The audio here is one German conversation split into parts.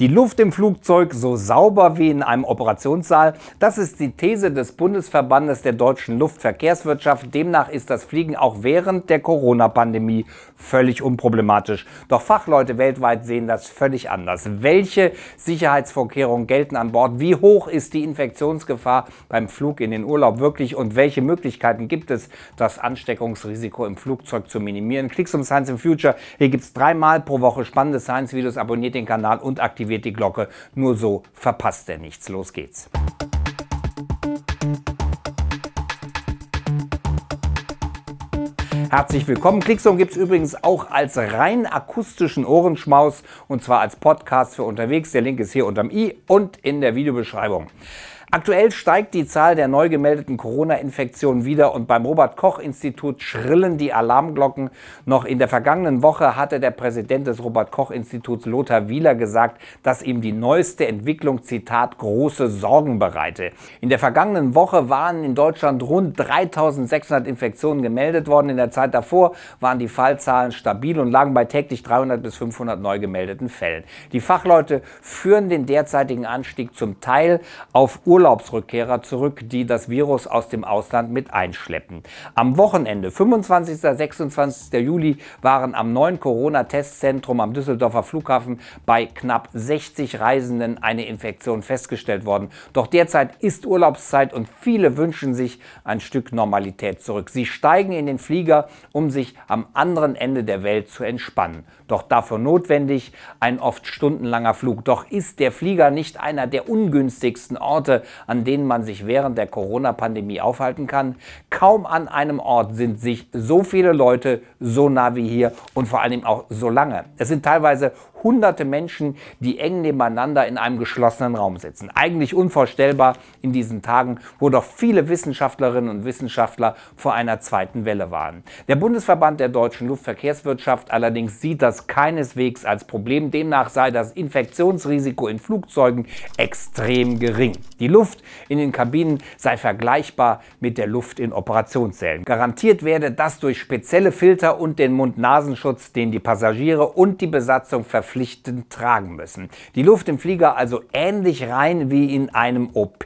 Die Luft im Flugzeug so sauber wie in einem Operationssaal, das ist die These des Bundesverbandes der deutschen Luftverkehrswirtschaft. Demnach ist das Fliegen auch während der Corona-Pandemie völlig unproblematisch. Doch Fachleute weltweit sehen das völlig anders. Welche Sicherheitsvorkehrungen gelten an Bord? Wie hoch ist die Infektionsgefahr beim Flug in den Urlaub wirklich? Und welche Möglichkeiten gibt es, das Ansteckungsrisiko im Flugzeug zu minimieren? Klicks um Science in Future. Hier gibt es dreimal pro Woche spannende Science-Videos. Abonniert den Kanal und aktiviert die Glocke. Nur so verpasst ihr nichts. Los geht's. Herzlich willkommen. Klickzone gibt es übrigens auch als rein akustischen Ohrenschmaus und zwar als Podcast für unterwegs. Der Link ist hier unterm i und in der Videobeschreibung. Aktuell steigt die Zahl der neu gemeldeten Corona-Infektionen wieder und beim Robert-Koch-Institut schrillen die Alarmglocken. Noch in der vergangenen Woche hatte der Präsident des Robert-Koch-Instituts Lothar Wieler gesagt, dass ihm die neueste Entwicklung, Zitat, große Sorgen bereite. In der vergangenen Woche waren in Deutschland rund 3600 Infektionen gemeldet worden. In der Zeit davor waren die Fallzahlen stabil und lagen bei täglich 300 bis 500 neu gemeldeten Fällen. Die Fachleute führen den derzeitigen Anstieg zum Teil auf Urlaub Urlaubsrückkehrer zurück, die das Virus aus dem Ausland mit einschleppen. Am Wochenende, 25. und 26. Juli, waren am neuen Corona-Testzentrum am Düsseldorfer Flughafen bei knapp 60 Reisenden eine Infektion festgestellt worden. Doch derzeit ist Urlaubszeit und viele wünschen sich ein Stück Normalität zurück. Sie steigen in den Flieger, um sich am anderen Ende der Welt zu entspannen doch dafür notwendig, ein oft stundenlanger Flug. Doch ist der Flieger nicht einer der ungünstigsten Orte, an denen man sich während der Corona-Pandemie aufhalten kann? Kaum an einem Ort sind sich so viele Leute so nah wie hier und vor allem auch so lange. Es sind teilweise hunderte Menschen, die eng nebeneinander in einem geschlossenen Raum sitzen. Eigentlich unvorstellbar in diesen Tagen, wo doch viele Wissenschaftlerinnen und Wissenschaftler vor einer zweiten Welle waren. Der Bundesverband der deutschen Luftverkehrswirtschaft allerdings sieht das keineswegs als Problem. Demnach sei das Infektionsrisiko in Flugzeugen extrem gering. Die Luft in den Kabinen sei vergleichbar mit der Luft in Operationssälen. Garantiert werde das durch spezielle Filter und den Mund-Nasenschutz, den die Passagiere und die Besatzung verfügen verpflichtend tragen müssen. Die Luft im Flieger also ähnlich rein wie in einem OP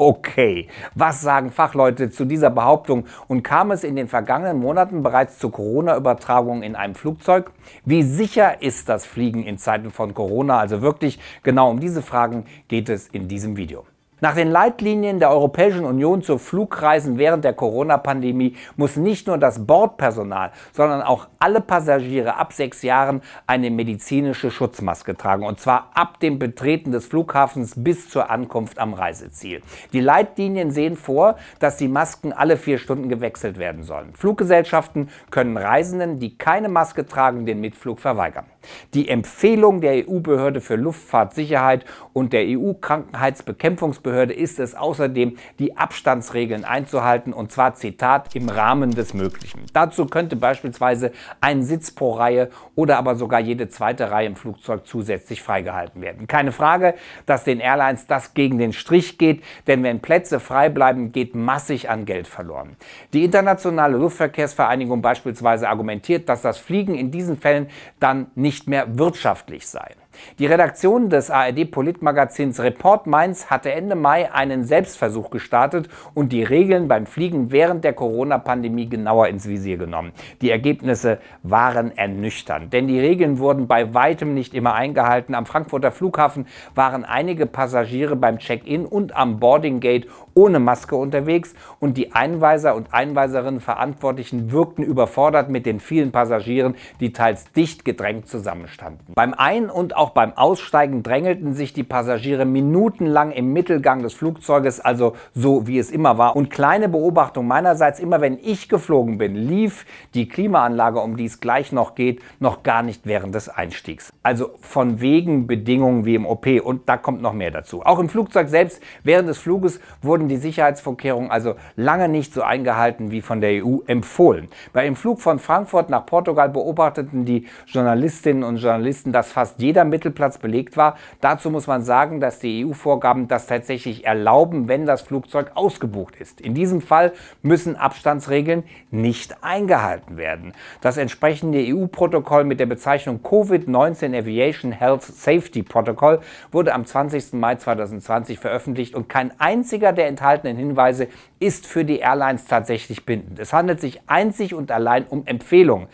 Okay, was sagen Fachleute zu dieser Behauptung und kam es in den vergangenen Monaten bereits zu Corona-Übertragungen in einem Flugzeug? Wie sicher ist das Fliegen in Zeiten von Corona? Also wirklich, genau um diese Fragen geht es in diesem Video. Nach den Leitlinien der Europäischen Union zu Flugreisen während der Corona-Pandemie muss nicht nur das Bordpersonal, sondern auch alle Passagiere ab sechs Jahren eine medizinische Schutzmaske tragen. Und zwar ab dem Betreten des Flughafens bis zur Ankunft am Reiseziel. Die Leitlinien sehen vor, dass die Masken alle vier Stunden gewechselt werden sollen. Fluggesellschaften können Reisenden, die keine Maske tragen, den Mitflug verweigern. Die Empfehlung der EU-Behörde für Luftfahrtsicherheit und der EU-Krankheitsbekämpfungsbehörde ist es außerdem, die Abstandsregeln einzuhalten und zwar Zitat im Rahmen des Möglichen. Dazu könnte beispielsweise ein Sitz pro Reihe oder aber sogar jede zweite Reihe im Flugzeug zusätzlich freigehalten werden. Keine Frage, dass den Airlines das gegen den Strich geht, denn wenn Plätze frei bleiben, geht massig an Geld verloren. Die internationale Luftverkehrsvereinigung beispielsweise argumentiert, dass das Fliegen in diesen Fällen dann nicht nicht mehr wirtschaftlich sei. Die Redaktion des ARD-Politmagazins Report Mainz hatte Ende Mai einen Selbstversuch gestartet und die Regeln beim Fliegen während der Corona-Pandemie genauer ins Visier genommen. Die Ergebnisse waren ernüchternd, denn die Regeln wurden bei weitem nicht immer eingehalten. Am Frankfurter Flughafen waren einige Passagiere beim Check-in und am Boarding Gate ohne Maske unterwegs und die Einweiser und Einweiserinnen Verantwortlichen wirkten überfordert mit den vielen Passagieren, die teils dicht gedrängt zusammenstanden. Beim Ein- und auch beim Aussteigen drängelten sich die Passagiere minutenlang im Mittelgang des Flugzeuges, also so wie es immer war. Und kleine Beobachtung meinerseits, immer wenn ich geflogen bin, lief die Klimaanlage, um die es gleich noch geht, noch gar nicht während des Einstiegs. Also von wegen Bedingungen wie im OP. Und da kommt noch mehr dazu. Auch im Flugzeug selbst während des Fluges wurden wurden die Sicherheitsvorkehrungen also lange nicht so eingehalten wie von der EU empfohlen. Bei dem Flug von Frankfurt nach Portugal beobachteten die Journalistinnen und Journalisten, dass fast jeder Mittelplatz belegt war. Dazu muss man sagen, dass die EU-Vorgaben das tatsächlich erlauben, wenn das Flugzeug ausgebucht ist. In diesem Fall müssen Abstandsregeln nicht eingehalten werden. Das entsprechende EU-Protokoll mit der Bezeichnung Covid-19 Aviation Health Safety Protocol wurde am 20. Mai 2020 veröffentlicht und kein einziger der enthaltenen Hinweise ist für die Airlines tatsächlich bindend. Es handelt sich einzig und allein um Empfehlungen.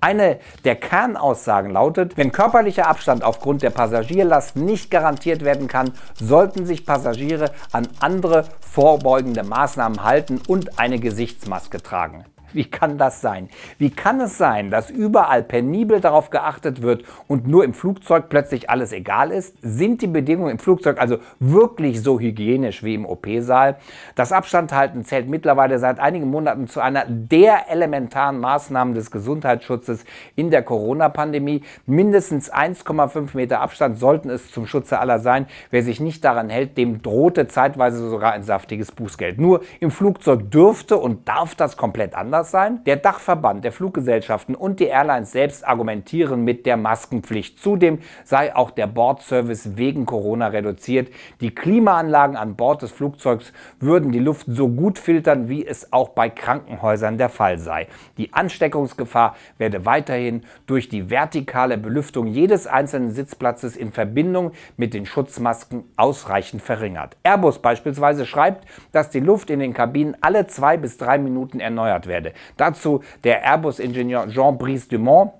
Eine der Kernaussagen lautet, wenn körperlicher Abstand aufgrund der Passagierlast nicht garantiert werden kann, sollten sich Passagiere an andere vorbeugende Maßnahmen halten und eine Gesichtsmaske tragen. Wie kann das sein? Wie kann es sein, dass überall penibel darauf geachtet wird und nur im Flugzeug plötzlich alles egal ist? Sind die Bedingungen im Flugzeug also wirklich so hygienisch wie im OP-Saal? Das Abstandhalten zählt mittlerweile seit einigen Monaten zu einer der elementaren Maßnahmen des Gesundheitsschutzes in der Corona-Pandemie. Mindestens 1,5 Meter Abstand sollten es zum Schutze aller sein. Wer sich nicht daran hält, dem drohte zeitweise sogar ein saftiges Bußgeld. Nur im Flugzeug dürfte und darf das komplett anders Europas sein. Der Dachverband der Fluggesellschaften und die Airlines selbst argumentieren mit der Maskenpflicht. Zudem sei auch der Bordservice wegen Corona reduziert. Die Klimaanlagen an Bord des Flugzeugs würden die Luft so gut filtern, wie es auch bei Krankenhäusern der Fall sei. Die Ansteckungsgefahr werde weiterhin durch die vertikale Belüftung jedes einzelnen Sitzplatzes in Verbindung mit den Schutzmasken ausreichend verringert. Airbus beispielsweise schreibt, dass die Luft in den Kabinen alle zwei bis drei Minuten erneuert werde. Dazu der Airbus-Ingenieur Jean-Brice Dumont.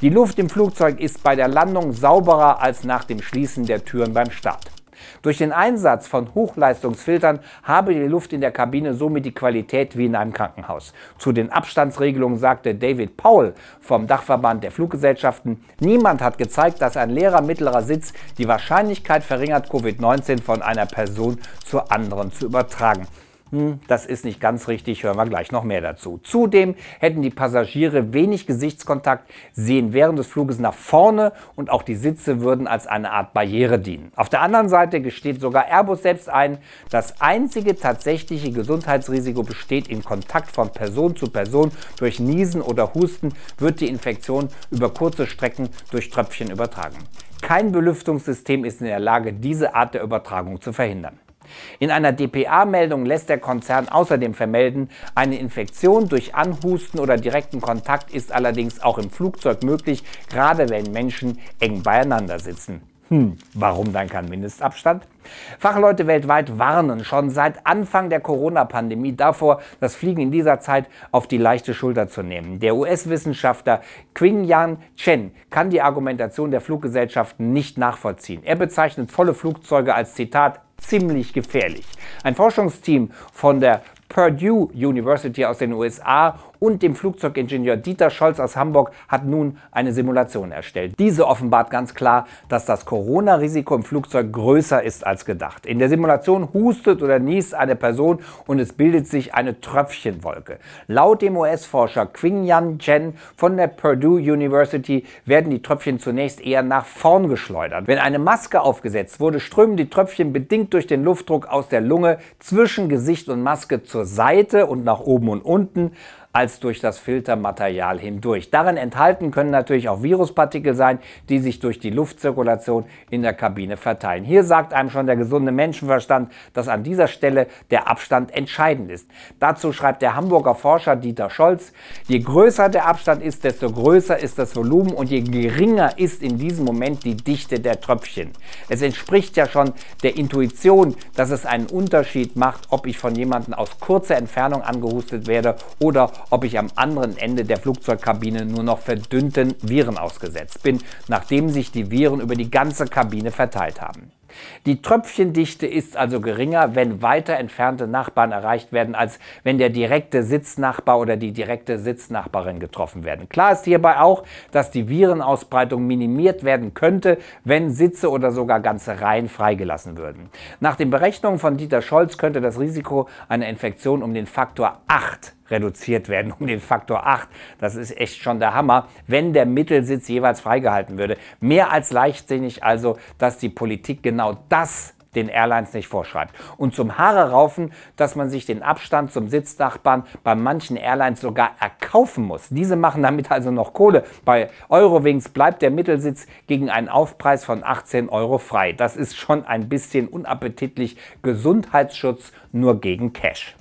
Die Luft im Flugzeug ist bei der Landung sauberer als nach dem Schließen der Türen beim Start. Durch den Einsatz von Hochleistungsfiltern habe die Luft in der Kabine somit die Qualität wie in einem Krankenhaus. Zu den Abstandsregelungen sagte David Powell vom Dachverband der Fluggesellschaften, niemand hat gezeigt, dass ein leerer mittlerer Sitz die Wahrscheinlichkeit verringert, Covid-19 von einer Person zur anderen zu übertragen. Hm, das ist nicht ganz richtig, hören wir gleich noch mehr dazu. Zudem hätten die Passagiere wenig Gesichtskontakt, sehen während des Fluges nach vorne und auch die Sitze würden als eine Art Barriere dienen. Auf der anderen Seite gesteht sogar Airbus selbst ein, das einzige tatsächliche Gesundheitsrisiko besteht im Kontakt von Person zu Person. Durch Niesen oder Husten wird die Infektion über kurze Strecken durch Tröpfchen übertragen. Kein Belüftungssystem ist in der Lage, diese Art der Übertragung zu verhindern. In einer DPA-Meldung lässt der Konzern außerdem vermelden, eine Infektion durch Anhusten oder direkten Kontakt ist allerdings auch im Flugzeug möglich, gerade wenn Menschen eng beieinander sitzen. Hm, warum dann kein Mindestabstand? Fachleute weltweit warnen schon seit Anfang der Corona-Pandemie davor, das Fliegen in dieser Zeit auf die leichte Schulter zu nehmen. Der US-Wissenschaftler Qingyan Chen kann die Argumentation der Fluggesellschaften nicht nachvollziehen. Er bezeichnet volle Flugzeuge als Zitat ziemlich gefährlich. Ein Forschungsteam von der Purdue University aus den USA und dem Flugzeugingenieur Dieter Scholz aus Hamburg hat nun eine Simulation erstellt. Diese offenbart ganz klar, dass das Corona-Risiko im Flugzeug größer ist als gedacht. In der Simulation hustet oder niest eine Person und es bildet sich eine Tröpfchenwolke. Laut dem US-Forscher Qingyan Chen von der Purdue University werden die Tröpfchen zunächst eher nach vorn geschleudert. Wenn eine Maske aufgesetzt wurde, strömen die Tröpfchen bedingt durch den Luftdruck aus der Lunge zwischen Gesicht und Maske zur Seite und nach oben und unten als durch das Filtermaterial hindurch. Darin enthalten können natürlich auch Viruspartikel sein, die sich durch die Luftzirkulation in der Kabine verteilen. Hier sagt einem schon der gesunde Menschenverstand, dass an dieser Stelle der Abstand entscheidend ist. Dazu schreibt der Hamburger Forscher Dieter Scholz, je größer der Abstand ist, desto größer ist das Volumen und je geringer ist in diesem Moment die Dichte der Tröpfchen. Es entspricht ja schon der Intuition, dass es einen Unterschied macht, ob ich von jemandem aus kurzer Entfernung angehustet werde oder ob ich am anderen Ende der Flugzeugkabine nur noch verdünnten Viren ausgesetzt bin, nachdem sich die Viren über die ganze Kabine verteilt haben. Die Tröpfchendichte ist also geringer, wenn weiter entfernte Nachbarn erreicht werden, als wenn der direkte Sitznachbar oder die direkte Sitznachbarin getroffen werden. Klar ist hierbei auch, dass die Virenausbreitung minimiert werden könnte, wenn Sitze oder sogar ganze Reihen freigelassen würden. Nach den Berechnungen von Dieter Scholz könnte das Risiko einer Infektion um den Faktor 8 reduziert werden um den Faktor 8. Das ist echt schon der Hammer, wenn der Mittelsitz jeweils freigehalten würde. Mehr als leichtsinnig also, dass die Politik genau das den Airlines nicht vorschreibt. Und zum Haare raufen, dass man sich den Abstand zum Sitznachbarn bei manchen Airlines sogar erkaufen muss. Diese machen damit also noch Kohle. Bei Eurowings bleibt der Mittelsitz gegen einen Aufpreis von 18 Euro frei. Das ist schon ein bisschen unappetitlich. Gesundheitsschutz nur gegen Cash.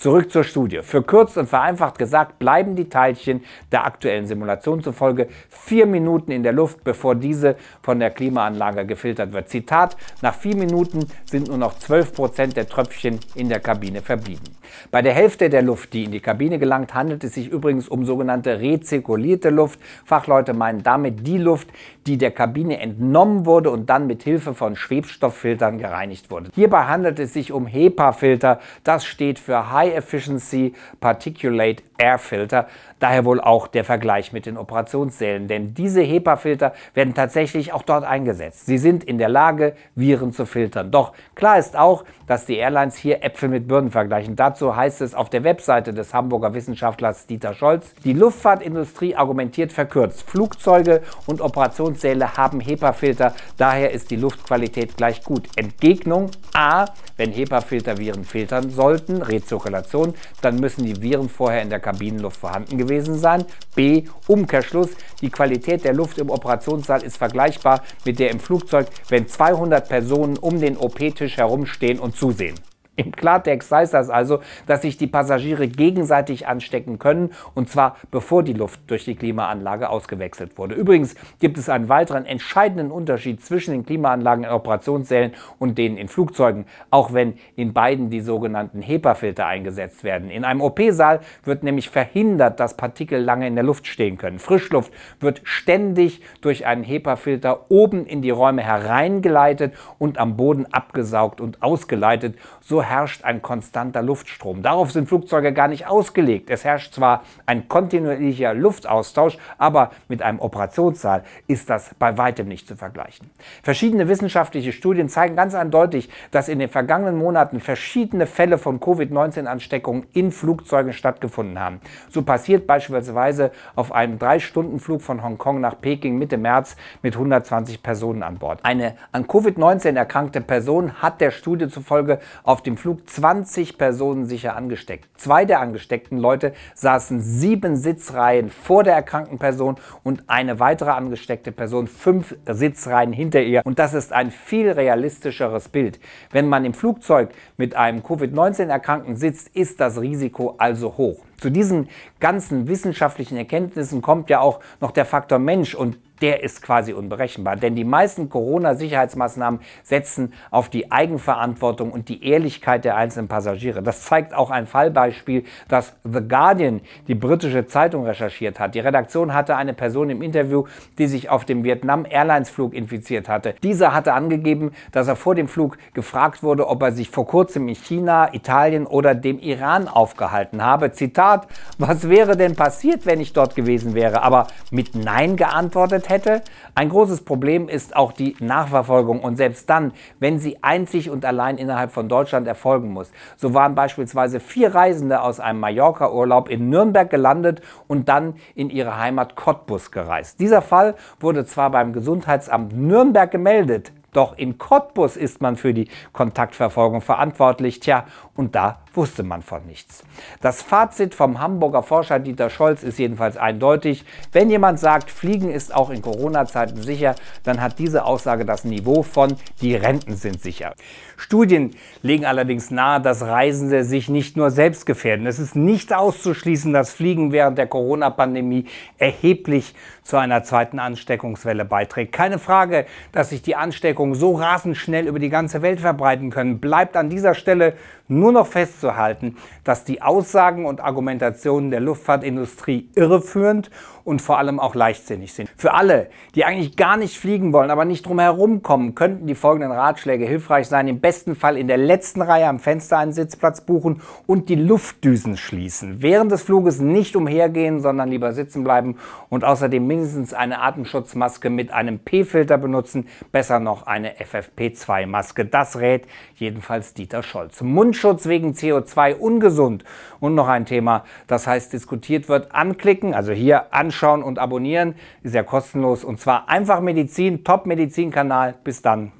Zurück zur Studie. Verkürzt und vereinfacht gesagt bleiben die Teilchen der aktuellen Simulation zufolge vier Minuten in der Luft, bevor diese von der Klimaanlage gefiltert wird. Zitat, nach vier Minuten sind nur noch 12 Prozent der Tröpfchen in der Kabine verblieben. Bei der Hälfte der Luft, die in die Kabine gelangt, handelt es sich übrigens um sogenannte rezirkulierte Luft. Fachleute meinen damit die Luft, die der Kabine entnommen wurde und dann mit Hilfe von Schwebstofffiltern gereinigt wurde. Hierbei handelt es sich um HEPA-Filter. Das steht für High High Efficiency Particulate Air Filter, daher wohl auch der Vergleich mit den Operationssälen, denn diese HEPA-Filter werden tatsächlich auch dort eingesetzt. Sie sind in der Lage, Viren zu filtern. Doch klar ist auch, dass die Airlines hier Äpfel mit Birnen vergleichen. Dazu heißt es auf der Webseite des Hamburger Wissenschaftlers Dieter Scholz, die Luftfahrtindustrie argumentiert verkürzt. Flugzeuge und Operationssäle haben HEPA-Filter, daher ist die Luftqualität gleich gut. Entgegnung A, wenn HEPA-Filter Viren filtern sollten, Rezirkulation Zirkulation, dann müssen die Viren vorher in der Kabinenluft vorhanden gewesen sein. B. Umkehrschluss. Die Qualität der Luft im Operationssaal ist vergleichbar mit der im Flugzeug, wenn 200 Personen um den OP-Tisch herumstehen und zusehen. Im Klartext heißt das also, dass sich die Passagiere gegenseitig anstecken können, und zwar bevor die Luft durch die Klimaanlage ausgewechselt wurde. Übrigens gibt es einen weiteren entscheidenden Unterschied zwischen den Klimaanlagen in Operationssälen und denen in Flugzeugen, auch wenn in beiden die sogenannten HEPA-Filter eingesetzt werden. In einem OP-Saal wird nämlich verhindert, dass Partikel lange in der Luft stehen können. Frischluft wird ständig durch einen HEPA-Filter oben in die Räume hereingeleitet und am Boden abgesaugt und ausgeleitet. So herrscht ein konstanter Luftstrom. Darauf sind Flugzeuge gar nicht ausgelegt. Es herrscht zwar ein kontinuierlicher Luftaustausch, aber mit einem Operationssaal ist das bei weitem nicht zu vergleichen. Verschiedene wissenschaftliche Studien zeigen ganz eindeutig, dass in den vergangenen Monaten verschiedene Fälle von Covid-19-Ansteckungen in Flugzeugen stattgefunden haben. So passiert beispielsweise auf einem 3-Stunden-Flug von Hongkong nach Peking Mitte März mit 120 Personen an Bord. Eine an Covid-19 erkrankte Person hat der Studie zufolge auf dem Flug 20 Personen sicher angesteckt. Zwei der angesteckten Leute saßen sieben Sitzreihen vor der erkrankten Person und eine weitere angesteckte Person fünf Sitzreihen hinter ihr. Und das ist ein viel realistischeres Bild. Wenn man im Flugzeug mit einem Covid-19-Erkrankten sitzt, ist das Risiko also hoch. Zu diesen ganzen wissenschaftlichen Erkenntnissen kommt ja auch noch der Faktor Mensch und der ist quasi unberechenbar. Denn die meisten Corona-Sicherheitsmaßnahmen setzen auf die Eigenverantwortung und die Ehrlichkeit der einzelnen Passagiere. Das zeigt auch ein Fallbeispiel, das The Guardian, die britische Zeitung, recherchiert hat. Die Redaktion hatte eine Person im Interview, die sich auf dem Vietnam Airlines-Flug infiziert hatte. Dieser hatte angegeben, dass er vor dem Flug gefragt wurde, ob er sich vor kurzem in China, Italien oder dem Iran aufgehalten habe. Zitat Staat, was wäre denn passiert, wenn ich dort gewesen wäre, aber mit Nein geantwortet hätte? Ein großes Problem ist auch die Nachverfolgung und selbst dann, wenn sie einzig und allein innerhalb von Deutschland erfolgen muss. So waren beispielsweise vier Reisende aus einem Mallorca-Urlaub in Nürnberg gelandet und dann in ihre Heimat Cottbus gereist. Dieser Fall wurde zwar beim Gesundheitsamt Nürnberg gemeldet, doch in Cottbus ist man für die Kontaktverfolgung verantwortlich. Tja, und da wusste man von nichts. Das Fazit vom Hamburger Forscher Dieter Scholz ist jedenfalls eindeutig. Wenn jemand sagt, Fliegen ist auch in Corona-Zeiten sicher, dann hat diese Aussage das Niveau von, die Renten sind sicher. Studien legen allerdings nahe, dass Reisende sich nicht nur selbst gefährden. Es ist nicht auszuschließen, dass Fliegen während der Corona-Pandemie erheblich zu einer zweiten Ansteckungswelle beiträgt. Keine Frage, dass sich die Ansteckungen so rasend schnell über die ganze Welt verbreiten können, bleibt an dieser Stelle nur noch fest festzuhalten, dass die Aussagen und Argumentationen der Luftfahrtindustrie irreführend und vor allem auch leichtsinnig sind. Für alle, die eigentlich gar nicht fliegen wollen, aber nicht drum herum kommen, könnten die folgenden Ratschläge hilfreich sein. Im besten Fall in der letzten Reihe am Fenster einen Sitzplatz buchen und die Luftdüsen schließen. Während des Fluges nicht umhergehen, sondern lieber sitzen bleiben und außerdem mindestens eine Atemschutzmaske mit einem P-Filter benutzen, besser noch eine FFP2-Maske. Das rät jedenfalls Dieter Scholz. Mundschutz wegen CO2 ungesund und noch ein Thema, das heißt diskutiert wird, anklicken, also hier anklicken anschauen und abonnieren. Ist ja kostenlos und zwar einfach Medizin, Top-Medizin-Kanal. Bis dann,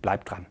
bleibt dran.